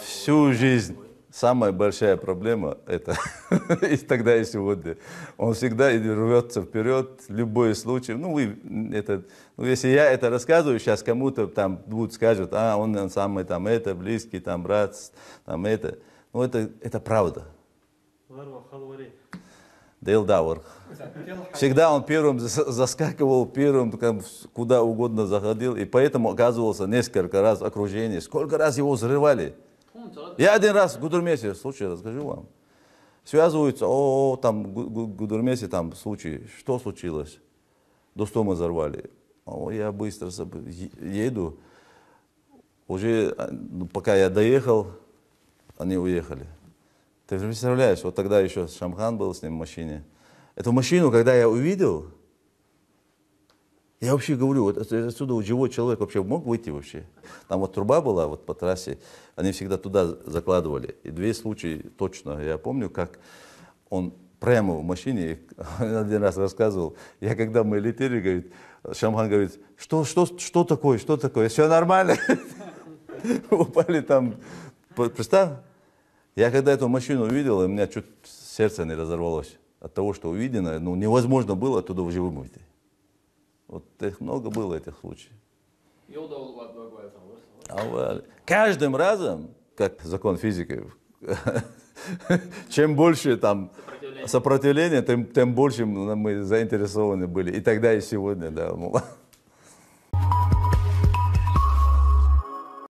Всю жизнь самая большая проблема это и тогда и сегодня. Он всегда рвется вперед, любой случай. Ну, вы, это, ну, если я это рассказываю сейчас кому-то, там будут скажут, а он, он самый там это, близкий, там брат, там это. Ну, это, это правда. Дейл Дауэр. Всегда он первым заскакивал, первым куда угодно заходил, и поэтому оказывался несколько раз окружение. Сколько раз его взрывали? Я один раз в Гудермесе, случай расскажу вам. Связываются, о, там Гудермесе, там случай, что случилось? Достома взорвали. О, я быстро еду. Уже а, ну, пока я доехал, они уехали. Ты представляешь, вот тогда еще Шамхан был с ним в машине. Эту мужчину, когда я увидел, я вообще говорю, вот отсюда живой человек вообще мог выйти вообще? Там вот труба была вот по трассе, они всегда туда закладывали. И две случаи точно, я помню, как он прямо в машине, один раз рассказывал, я когда мы летели, говорит, Шамхан говорит, что, что, что такое, что такое, все нормально. Упали там, представь, я когда эту машину увидел, у меня чуть сердце не разорвалось от того, что увидено. Ну, невозможно было оттуда уже вымыть. Вот их много было, этих случаев. А каждым разом, как закон физики, чем больше там сопротивление, тем, тем больше мы заинтересованы были. И тогда, и сегодня, да.